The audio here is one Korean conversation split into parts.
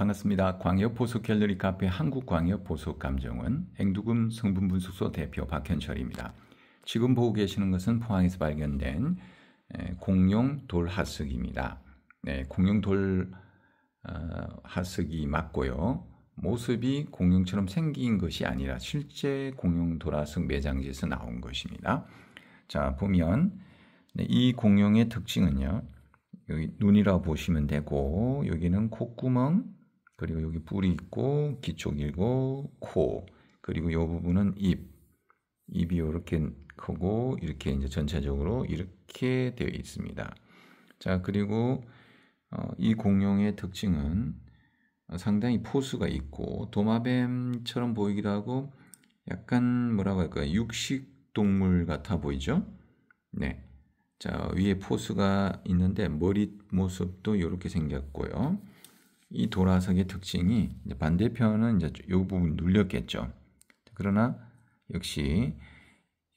반갑습니다. 광역보석 갤러리 카페 한국광역보석감정은 앵두금 성분분석소 대표 박현철입니다. 지금 보고 계시는 것은 포항에서 발견된 공룡 돌하석입니다. 네, 공룡 돌 어, 하석이 맞고요. 모습이 공룡처럼 생긴 것이 아니라 실제 공룡 돌하석 매장지에서 나온 것입니다. 자 보면 네, 이 공룡의 특징은요. 여기 눈이라고 보시면 되고 여기는 콧구멍, 그리고 여기 뿔이 있고 기초 길고 코 그리고 이 부분은 입 입이 이렇게 크고 이렇게 이제 전체적으로 이렇게 되어 있습니다. 자 그리고 어, 이 공룡의 특징은 상당히 포수가 있고 도마뱀처럼 보이기도 하고 약간 뭐라고 할까요 육식 동물 같아 보이죠? 네. 자 위에 포수가 있는데 머리 모습도 이렇게 생겼고요. 이 돌아서기의 특징이 반대편은 이제 이 부분 눌렸겠죠. 그러나 역시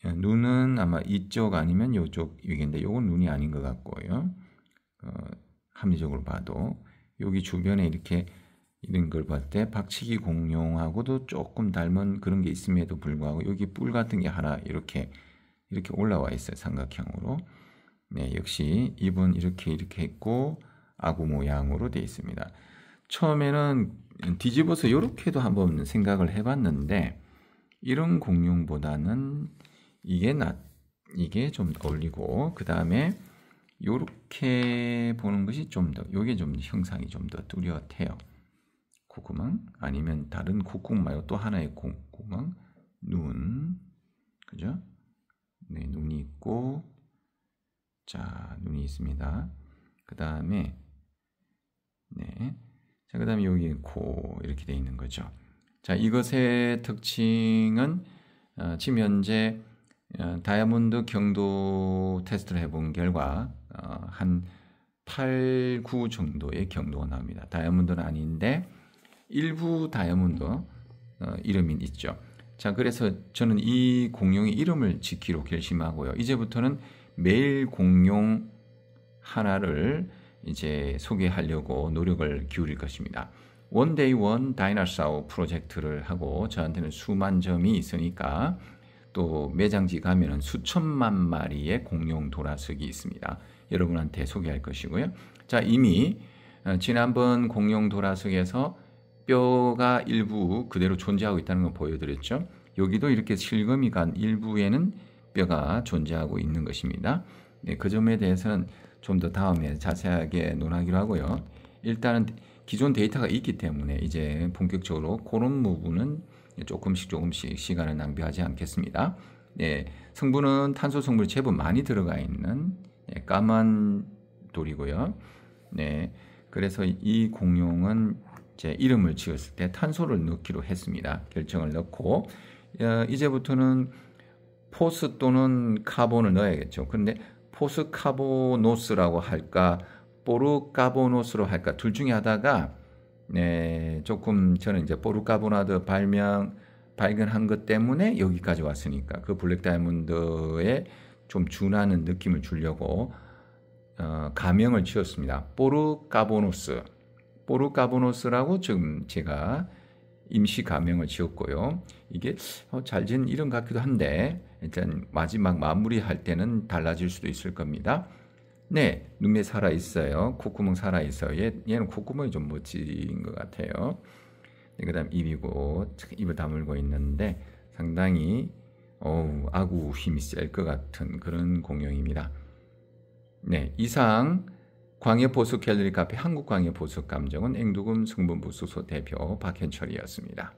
예, 눈은 아마 이쪽 아니면 이쪽 위기인데 이건 눈이 아닌 것 같고요. 어, 합리적으로 봐도 여기 주변에 이렇게 이런 걸볼 때 박치기 공룡하고도 조금 닮은 그런 게 있음에도 불구하고 여기 뿔 같은 게 하나 이렇게 이렇게 올라와 있어요 삼각형으로 네 역시 입은 이렇게 이렇게 했고 아구 모양으로 되어 있습니다 처음에는 뒤집어서 이렇게도 한번 생각을 해봤는데 이런 공룡보다는 이게 낫 이게 좀 어울리고 그 다음에 이렇게 보는 것이 좀 더이게좀 형상이 좀 더 뚜렷해요 콧구멍 아니면 다른 콧구멍 말고 또 하나의 콧구멍 눈 그죠? 네 눈이 있고 자 눈이 있습니다 그 다음에 네 자, 그 다음에 여기 고 이렇게 돼 있는 거죠. 자, 이것의 특징은 어, 지금 현재 어, 다이아몬드 경도 테스트를 해본 결과 어, 한 8, 9 정도의 경도가 나옵니다. 다이아몬드는 아닌데 일부 다이아몬드 어, 이름이 있죠. 자, 그래서 저는 이 공룡의 이름을 지키로 결심하고요. 이제부터는 매일 공룡 하나를 이제 소개하려고 노력을 기울일 것입니다. 원데이 원 다이나사우 프로젝트를 하고 저한테는 수만 점이 있으니까 또 매장지 가면은 수천만 마리의 공룡 돌아서기 있습니다. 여러분한테 소개할 것이고요. 자, 이미 어, 지난번 공룡 돌아서기에서 뼈가 일부 그대로 존재하고 있다는 걸 보여드렸죠. 여기도 이렇게 실검이간 일부에는 뼈가 존재하고 있는 것입니다. 네, 그 점에 대해서는 좀더 다음에 자세하게 논하기로 하고요. 일단은 기존 데이터가 있기 때문에 이제 본격적으로 그런 부분은 조금씩 조금씩 시간을 낭비하지 않겠습니다. 네, 성분은 탄소 성분이 제법 많이 들어가 있는 예, 까만 돌이고요. 네, 그래서 이 공룡은 제 이름을 지었을 때 탄소를 넣기로 했습니다. 결정을 넣고 어, 이제부터는 포스 또는 카본을 넣어야겠죠. 그런데 포스카보노스라고 할까 보르카보노스로 할까 둘 중에 하다가 네, 조금 저는 이제 포르카보나드 발명 발견한 것 때문에 여기까지 왔으니까 그 블랙 다이몬드에좀 준하는 느낌을 주려고 어, 가명을 지었습니다. 보르카보노스보르카보노스라고 지금 제가 임시 가명을 지었고요. 이게 어, 잘 지은 이름 같기도 한데 일단 마지막 마무리할 때는 달라질 수도 있을 겁니다. 네, 눈매 살아 있어요. 콧구멍 살아 있어요. 얘, 얘는 콧구멍이 좀 멋진 것 같아요. 네, 그다음 입이고 입을 다물고 있는데 상당히 어우, 아구 힘이 셀 것 같은 그런 공룡입니다. 네, 이상 광해 보수 갤러리 카페 한국 광해 보수 감정은 앵두금 승분부수소 대표 박현철이었습니다.